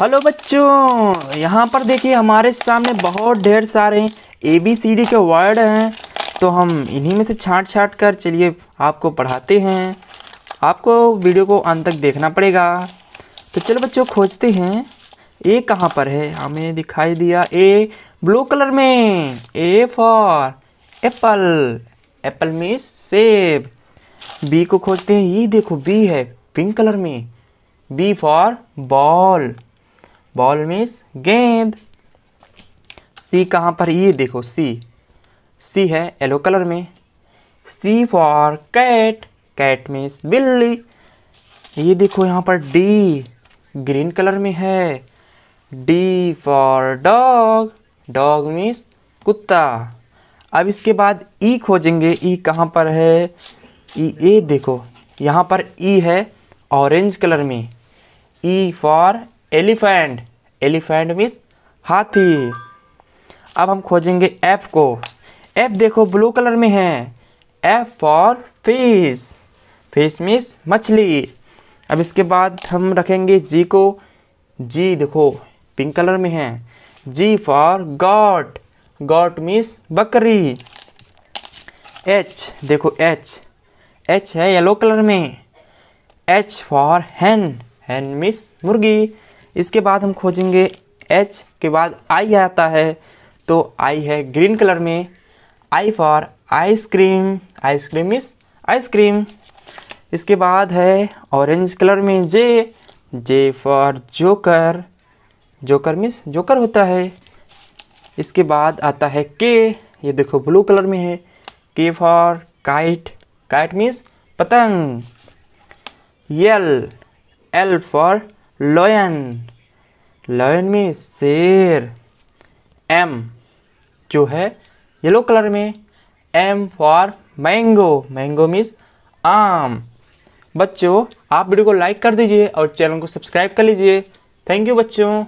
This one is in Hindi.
हेलो बच्चों यहाँ पर देखिए हमारे सामने बहुत ढेर सारे ए बी सी डी के वर्ड हैं तो हम इन्हीं में से छाँट छाँट कर चलिए आपको पढ़ाते हैं आपको वीडियो को अंत तक देखना पड़ेगा तो चलो बच्चों खोजते हैं ए कहाँ पर है हमें दिखाई दिया ए ब्लू कलर में A for apple apple means सेब बी को खोजते हैं ये देखो बी है पिंक कलर में B for ball ball means गेंद सी कहाँ पर ये देखो सी सी है येलो कलर में C for cat cat means बिल्ली ये देखो यहाँ पर डी ग्रीन कलर में है D for dog dog means कुत्ता अब इसके बाद ई e खोजेंगे ई e कहाँ पर है ई e, ए देखो यहाँ पर ई है ऑरेंज कलर में E for elephant elephant means हाथी अब हम खोजेंगे एफ को एफ देखो ब्लू कलर में है F for fish fish means मछली अब इसके बाद हम रखेंगे जी को जी देखो पिंक कलर में है G for goat goat means बकरी एच देखो एच एच है येलो कलर में H for hen hen means मुर्गी इसके बाद हम खोजेंगे एच के बाद आई आता है तो आई है ग्रीन कलर में आई फॉर आइसक्रीम आइसक्रीम इस आइसक्रीम इसके बाद है ऑरेंज कलर में J J for joker joker means joker होता है इसके बाद आता है के ये देखो ब्लू कलर में है के फॉर काइट काइट मिस पतंग L L for lion lion में शेर एम जो है येलो कलर में M for mango mango means आम बच्चों आप वीडियो को लाइक कर दीजिए और चैनल को सब्सक्राइब कर लीजिए थैंक यू बच्चों